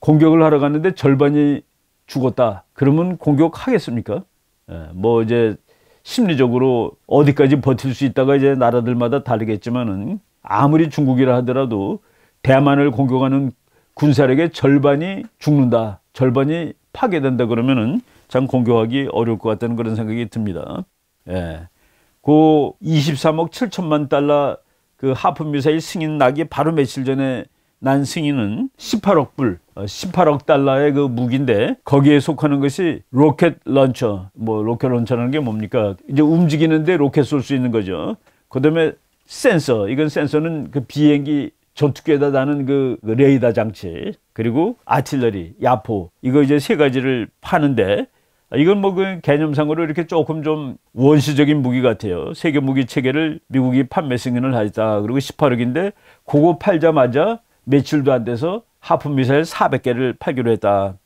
공격을 하러 갔는데 절반이 죽었다. 그러면 공격하겠습니까? 예, 뭐 이제 심리적으로 어디까지 버틸 수 있다가 이제 나라들마다 다르겠지만은 아무리 중국이라 하더라도 대만을 공격하는 군사력의 절반이 죽는다. 절반이 파괴된다 그러면은 참 공격하기 어려울 것 같다는 그런 생각이 듭니다. 예. 그 23억 7천만 달러 그 하프 미사일 승인 나기 바로 며칠 전에 난승이는 18억 불, 18억 어, 달러의 그 무기인데 거기에 속하는 것이 로켓 런처. 뭐 로켓 런처라는 게 뭡니까? 이제 움직이는데 로켓 쏠 수 있는 거죠. 그다음에 센서. 이건 센서는 그 비행기 전투기에다 다는 그 레이더 장치. 그리고 아틸러리, 야포. 이거 이제 세 가지를 파는데 이건 뭐 그 개념상으로 이렇게 조금 좀 원시적인 무기 같아요. 세계 무기 체계를 미국이 판매 승인을 하였다 그리고 18억인데 그거 팔자마자 며칠도 안 돼서 하프 미사일 400개를 팔기로 했다.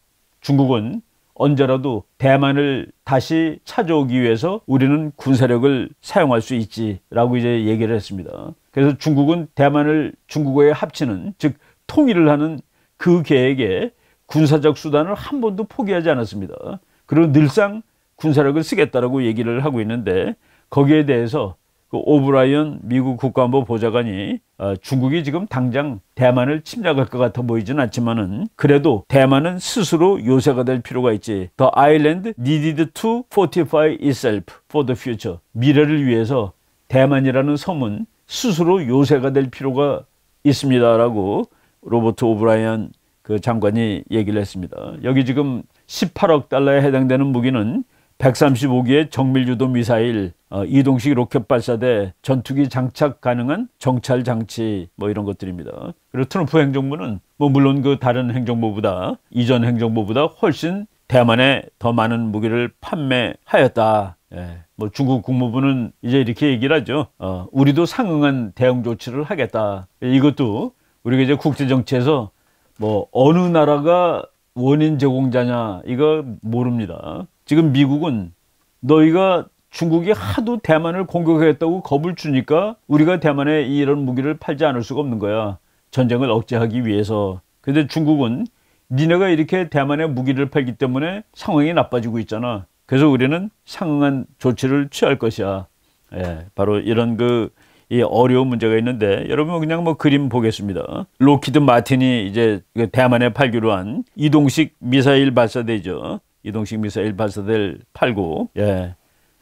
중국은 언제라도 대만을 다시 찾아오기 위해서 우리는 군사력을 사용할 수 있지라고 이제 얘기를 했습니다. 그래서 중국은 대만을 중국어에 합치는 즉 통일을 하는 그 계획에 군사적 수단을 한 번도 포기하지 않았습니다. 그리고 늘상 군사력을 쓰겠다라고 얘기를 하고 있는데 거기에 대해서 그 오브라이언 미국 국가안보 보좌관이 어, 중국이 지금 당장 대만을 침략할 것 같아 보이진 않지만은 그래도 대만은 스스로 요새가 될 필요가 있지. The island needed to fortify itself for the future. 미래를 위해서 대만이라는 섬은 스스로 요새가 될 필요가 있습니다라고 로버트 오브라이언 그 장관이 얘기를 했습니다. 여기 지금 18억 달러에 해당되는 무기는 135기의 정밀유도 미사일, 어, 이동식 로켓 발사대, 전투기 장착 가능한 정찰 장치 뭐 이런 것들입니다. 그리고 트럼프 행정부는 뭐 물론 그 다른 행정부보다 이전 행정부보다 훨씬 대만에 더 많은 무기를 판매하였다. 예. 뭐 중국 국무부는 이제 이렇게 얘기를 하죠. 어, 우리도 상응한 대응 조치를 하겠다. 이것도 우리가 이제 국제 정치에서 뭐 어느 나라가 원인 제공자냐 이거 모릅니다. 지금 미국은 너희가 중국이 하도 대만을 공격했다고 겁을 주니까 우리가 대만에 이런 무기를 팔지 않을 수가 없는 거야. 전쟁을 억제하기 위해서. 근데 중국은 니네가 이렇게 대만에 무기를 팔기 때문에 상황이 나빠지고 있잖아. 그래서 우리는 상응한 조치를 취할 것이야. 예, 바로 이런 그 이 어려운 문제가 있는데 여러분 그냥 뭐 그림 보겠습니다. 로키드 마틴이 이제 그 대만에 팔기로 한 이동식 미사일 발사대죠. 이동식 미사일 발사될 8 9 예.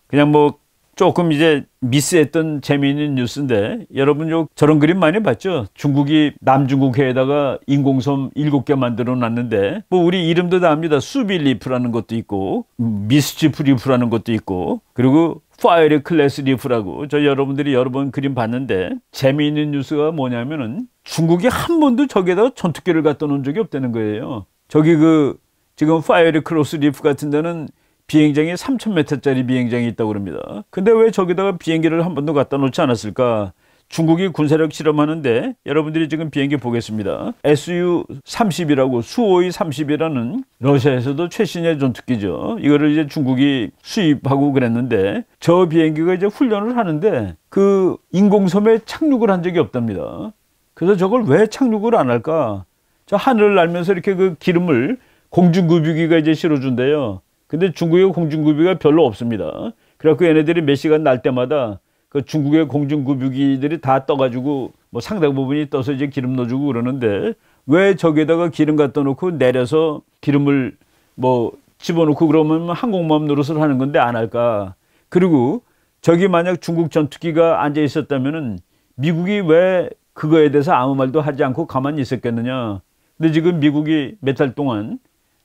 그냥 뭐 조금 이제 미스했던 재미있는 뉴스인데 여러분 요 저런 그림 많이 봤죠? 중국이 남중국해에다가 인공섬 7개 만들어 놨는데 뭐 우리 이름도 다 압니다. 수빌리프라는 것도 있고 미스치프리프라는 것도 있고 그리고 파이어 클래스 리프라고 저 여러분들이 여러 번 그림 봤는데 재미있는 뉴스가 뭐냐면은 중국이 한 번도 저기에다가 전투기를 갖다 놓은 적이 없다는 거예요. 저기 그 지금 파이어리 크로스 리프 같은 데는 비행장이 3,000m짜리 비행장이 있다고 그럽니다. 근데 왜 저기다가 비행기를 한 번도 갖다 놓지 않았을까? 중국이 군사력 실험하는데 여러분들이 지금 비행기 보겠습니다. SU-30이라고 수호이 30이라는 러시아에서도 최신의 전투기죠. 이거를 이제 중국이 수입하고 그랬는데 저 비행기가 이제 훈련을 하는데 그 인공섬에 착륙을 한 적이 없답니다. 그래서 저걸 왜 착륙을 안 할까? 저 하늘을 날면서 이렇게 그 기름을 공중급유기가 이제 실어준대요. 근데 중국의 공중급유기가 별로 없습니다. 그래갖고 얘네들이 몇 시간 날 때마다 그 중국의 공중급유기들이 다 떠가지고 뭐 상당 부분이 떠서 이제 기름 넣어주고 그러는데 왜 저기에다가 기름 갖다 놓고 내려서 기름을 뭐 집어넣고 그러면 항공모함 노릇을 하는 건데 안 할까. 그리고 저기 만약 중국 전투기가 앉아 있었다면은 미국이 왜 그거에 대해서 아무 말도 하지 않고 가만히 있었겠느냐. 근데 지금 미국이 몇 달 동안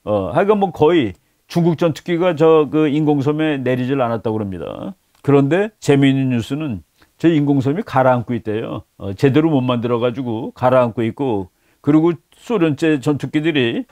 어, 하여간 뭐 거의 중국 전투기가 저 그 인공섬에 내리질 않았다고 그럽니다. 그런데 재미있는 뉴스는 저 인공섬이 가라앉고 있대요. 어, 제대로 못 만들어가지고 가라앉고 있고 그리고 소련제 전투기들이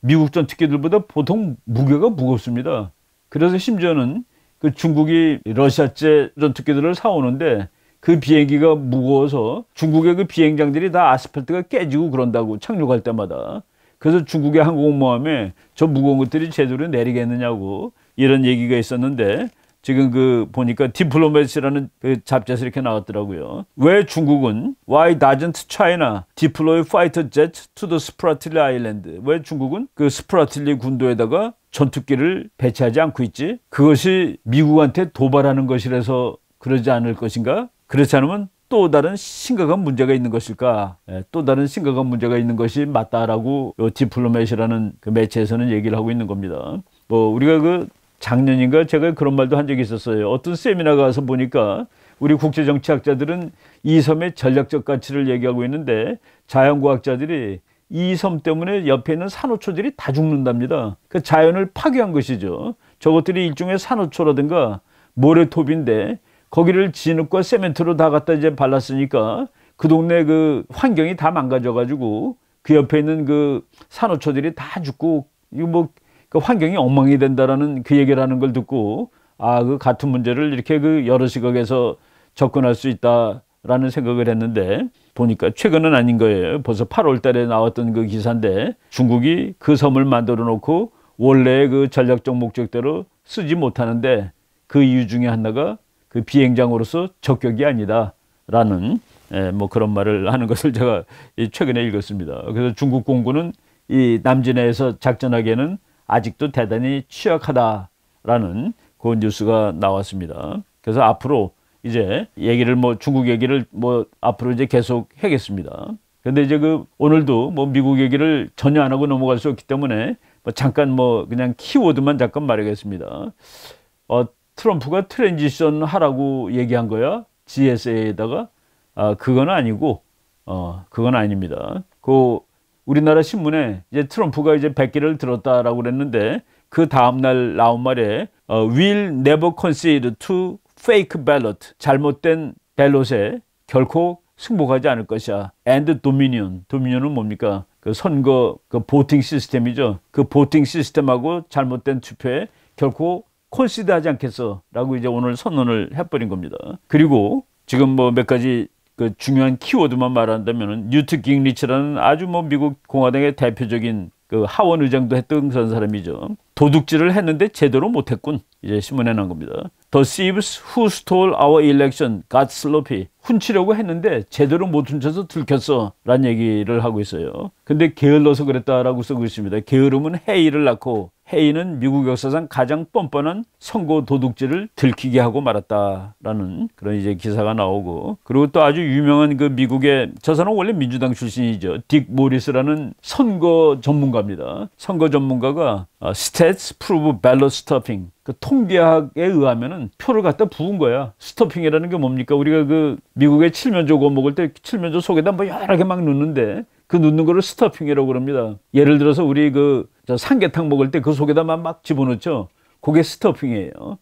미국 전투기들보다 보통 무게가 무겁습니다. 그래서 심지어는 그 중국이 러시아제 전투기들을 사오는데 그 비행기가 무거워서 중국의 그 비행장들이 다 아스팔트가 깨지고 그런다고 착륙할 때마다 그래서 중국의 항공모함에 저 무거운 것들이 제대로 내리겠느냐고 이런 얘기가 있었는데 지금 그 보니까 디플로매시라는 그 잡지에서 이렇게 나왔더라고요. 왜 중국은 Why doesn't China deploy fighter jets to the Spratly Island? 왜 중국은 그 스프라틀리 군도에다가 전투기를 배치하지 않고 있지? 그것이 미국한테 도발하는 것이라서 그러지 않을 것인가? 그렇지 않으면 또 다른 심각한 문제가 있는 것일까? 예, 또 다른 심각한 문제가 있는 것이 맞다라고 요 디플로맷이라는 그 매체에서는 얘기를 하고 있는 겁니다. 뭐 우리가 그 작년인가 제가 그런 말도 한 적이 있었어요. 어떤 세미나 가서 보니까 우리 국제 정치학자들은 이 섬의 전략적 가치를 얘기하고 있는데 자연과학자들이 이 섬 때문에 옆에 있는 산호초들이 다 죽는답니다. 그 자연을 파괴한 것이죠. 저것들이 일종의 산호초라든가 모래톱인데 거기를 진흙과 세멘트로 다 갖다 이제 발랐으니까 그 동네 그 환경이 다 망가져가지고 그 옆에 있는 그 산호초들이 다 죽고 이거 뭐 그 환경이 엉망이 된다라는 그 얘기를 하는 걸 듣고 아 그 같은 문제를 이렇게 그 여러 시각에서 접근할 수 있다라는 생각을 했는데 보니까 최근은 아닌 거예요. 벌써 8월 달에 나왔던 그 기사인데 중국이 그 섬을 만들어 놓고 원래 그 전략적 목적대로 쓰지 못하는데 그 이유 중에 하나가 그 비행장으로서 적격이 아니다라는 예, 뭐 그런 말을 하는 것을 제가 최근에 읽었습니다. 그래서 중국 공군은 이 남진해에서 작전하기에는 아직도 대단히 취약하다라는 그 뉴스가 나왔습니다. 그래서 앞으로 이제 얘기를 뭐 중국 얘기를 뭐 앞으로 이제 계속 하겠습니다. 근데 이제 그 오늘도 뭐 미국 얘기를 전혀 안 하고 넘어갈 수 없기 때문에 뭐 잠깐 뭐 그냥 키워드만 잠깐 말하겠습니다. 어, 트럼프가 트랜지션 하라고 얘기한 거야. GSA에다가 아, 그건 아니고 어, 그건 아닙니다. 그 우리나라 신문에 이제 트럼프가 이제 1 0를 들었다라고 그랬는데 그 다음 날 나온 말에 어, will never concede to fake ballot 잘못된 벨롯에 결코 승복하지 않을 것이야. and dominion dominion은 뭡니까? 그 선거 그 보팅 시스템이죠. 그 보팅 시스템하고 잘못된 투표에 결코 콜시드하지 않겠어라고 이제 오늘 선언을 해버린 겁니다. 그리고 지금 뭐 몇 가지 그 중요한 키워드만 말한다면은 뉴트 깅리치라는 아주 뭐 미국 공화당의 대표적인 그 하원 의장도 했던 그런 사람이죠. 도둑질을 했는데 제대로 못했군. 이제 신문에 난 겁니다. The thieves who stole our election got sloppy. 훔치려고 했는데 제대로 못 훔쳐서 들켰어. 라는 얘기를 하고 있어요. 근데 게을러서 그랬다라고 쓰고 있습니다. 게으름은 해이를 낳고 헤이는 미국 역사상 가장 뻔뻔한 선거 도둑질을 들키게 하고 말았다라는 그런 이제 기사가 나오고 그리고 또 아주 유명한 그 미국의 저 사람 은 원래 민주당 출신이죠 딕 모리스라는 선거 전문가입니다 선거 전문가가 스탯스 프로브 벨러 스토핑 그 통계학에 의하면은 표를 갖다 부은 거야. 스토핑이라는 게 뭡니까? 우리가 그 미국의 칠면조 고 먹을 때 칠면조 속에다 뭐 여러 개 막 넣는데 그 눕는 거를 스타핑이라고 그럽니다. 예를 들어서 우리 그 삼계탕 먹을 때 그 속에다 막 집어넣죠. 그게 스타핑이에요.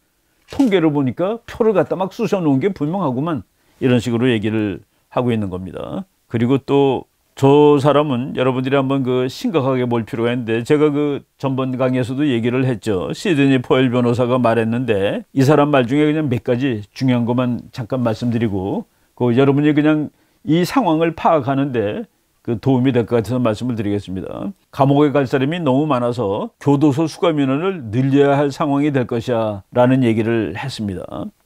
통계를 보니까 표를 갖다 막 쑤셔 놓은 게 분명하구만. 이런 식으로 얘기를 하고 있는 겁니다. 그리고 또 저 사람은 여러분들이 한번 그 심각하게 볼 필요가 있는데 제가 그 전번 강의에서도 얘기를 했죠. 시드니 포엘 변호사가 말했는데 이 사람 말 중에 그냥 몇 가지 중요한 것만 잠깐 말씀드리고 그 여러분이 그냥 이 상황을 파악하는데 그 도움이 될 것 같아서 말씀을 드리겠습니다. 감옥에 갈 사람이 너무 많아서 교도소 수감 인원을 늘려야 할 상황이 될 것이야라는 얘기를 했습니다.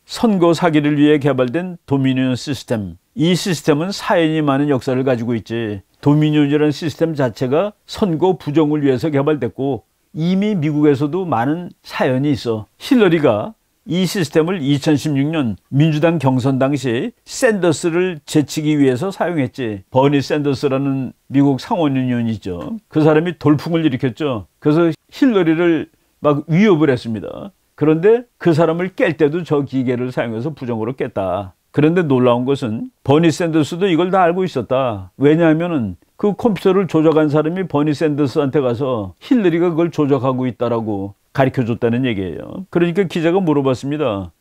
선거 사기를 위해 개발된 도미니언 시스템. 이 시스템은 사연이 많은 역사를 가지고 있지. 도미니언이라는 시스템 자체가 선거 부정을 위해서 개발됐고 이미 미국에서도 많은 사연이 있어. 힐러리가 이 시스템을 2016년 민주당 경선 당시 샌더스를 제치기 위해서 사용했지. 버니 샌더스라는 미국 상원의원이죠. 그 사람이 돌풍을 일으켰죠. 그래서 힐러리를 막 위협을 했습니다. 그런데 그 사람을 깰 때도 저 기계를 사용해서 부정으로 깼다. 그런데 놀라운 것은 버니 샌더스도 이걸 다 알고 있었다. 왜냐하면그 컴퓨터를 조작한 사람이 버니 샌더스한테 가서 힐러리가 그걸 조작하고 있다라고 가르쳐 줬다는 얘기예요. 그러니까 기자가 물어봤습니다.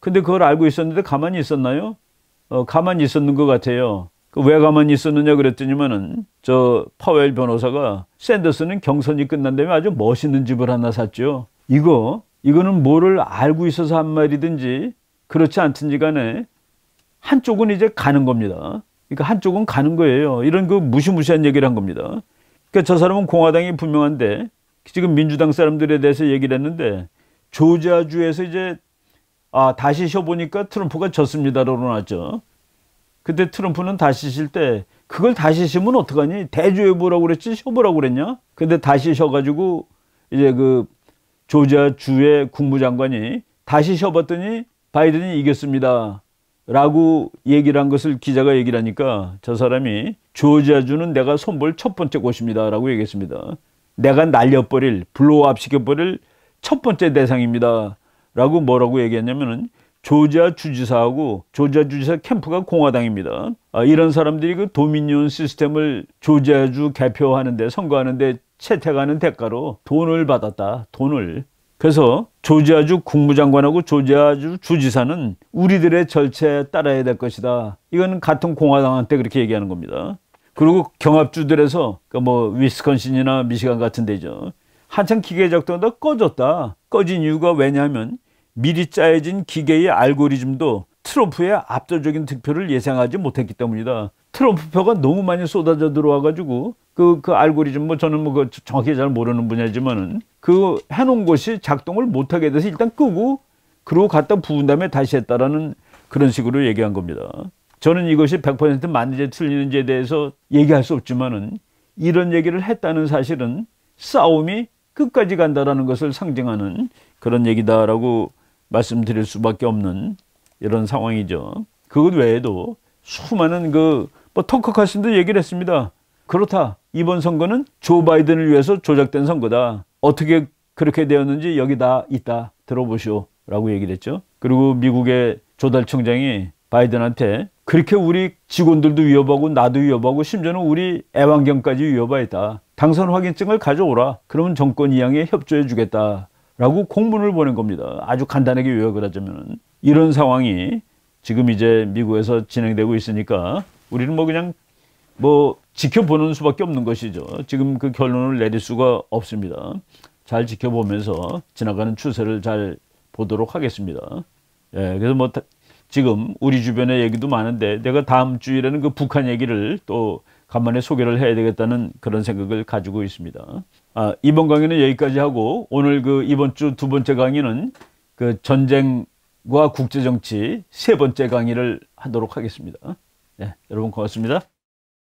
근데 그걸 알고 있었는데 가만히 있었나요? 어, 가만히 있었는 것 같아요. 그 왜 가만히 있었느냐 그랬더니만은 저 파웰 변호사가 샌더스는 경선이 끝난 다음에 아주 멋있는 집을 하나 샀죠. 이거 이거는 뭐를 알고 있어서 한 말이든지 그렇지 않든지 간에 한쪽은 이제 가는 겁니다. 그러니까 한쪽은 가는 거예요. 이런 그 무시무시한 얘기를 한 겁니다. 그러니까 저 사람은 공화당이 분명한데 지금 민주당 사람들에 대해서 얘기를 했는데 조자주에서 이제 아 다시 쉬어보니까 트럼프가 졌습니다라 나왔죠. 근데 트럼프는 다시 쉴때 그걸 다시 쉬면 어떡하니? 대조해보라고 그랬지 쉬어보라고 그랬냐? 근데 다시 쉬어가지고 이제 그조지주의 국무장관이 다시 쉬어봤더니 바이든이 이겼습니다. 라고 얘기를 한 것을 기자가 얘기를 하니까 저 사람이 조지주는 내가 손볼 첫 번째 곳입니다. 라고 얘기했습니다. 내가 날려버릴 블로업 시켜버릴 첫 번째 대상입니다. 라고 뭐라고 얘기했냐면은 조지아 주지사하고 조지아 주지사 캠프가 공화당입니다. 아, 이런 사람들이 그 도미니온 시스템을 조지아주 개표하는데 선거하는데 채택하는 대가로 돈을 받았다. 돈을. 그래서 조지아주 국무장관하고 조지아주 주지사는 우리들의 절차에 따라야 될 것이다. 이건 같은 공화당한테 그렇게 얘기하는 겁니다. 그리고 경합주들에서 그러니까 뭐 위스콘신이나 미시간 같은 데죠. 한창 기계 작동도 꺼졌다. 꺼진 이유가 왜냐하면 미리 짜여진 기계의 알고리즘도 트럼프의 압도적인 득표를 예상하지 못했기 때문이다. 트럼프 표가 너무 많이 쏟아져 들어와가지고 그, 그 알고리즘 뭐 저는 뭐그 정확히 잘 모르는 분야지만은 그 해놓은 것이 작동을 못하게 돼서 일단 끄고 그러고 갖다 부은 다음에 다시 했다라는 그런 식으로 얘기한 겁니다. 저는 이것이 100% 맞는지 틀리는지에 대해서 얘기할 수 없지만은 이런 얘기를 했다는 사실은 싸움이 끝까지 간다라는 것을 상징하는 그런 얘기다라고 말씀드릴 수밖에 없는 이런 상황이죠. 그것 외에도 수많은 그뭐 토크 카슨도 얘기를 했습니다. 그렇다. 이번 선거는 조 바이든을 위해서 조작된 선거다. 어떻게 그렇게 되었는지 여기 다 있다. 들어보시오. 라고 얘기를 했죠. 그리고 미국의 조달총장이 바이든한테 그렇게 우리 직원들도 위협하고 나도 위협하고 심지어는 우리 애완견까지 위협하였다. 당선 확인증을 가져오라. 그러면 정권 이양에 협조해 주겠다. 라고 공문을 보낸 겁니다. 아주 간단하게 요약을 하자면 이런 상황이 지금 이제 미국에서 진행되고 있으니까 우리는 뭐 그냥 뭐 지켜보는 수밖에 없는 것이죠. 지금 그 결론을 내릴 수가 없습니다. 잘 지켜보면서 지나가는 추세를 잘 보도록 하겠습니다. 예, 그래서 뭐 지금 우리 주변의 얘기도 많은데 내가 다음 주일에는 그 북한 얘기를 또 간만에 소개를 해야 되겠다는 그런 생각을 가지고 있습니다. 아, 이번 강의는 여기까지 하고 오늘 그 이번 주 두 번째 강의는 그 전쟁과 국제정치 세 번째 강의를 하도록 하겠습니다. 네, 여러분 고맙습니다.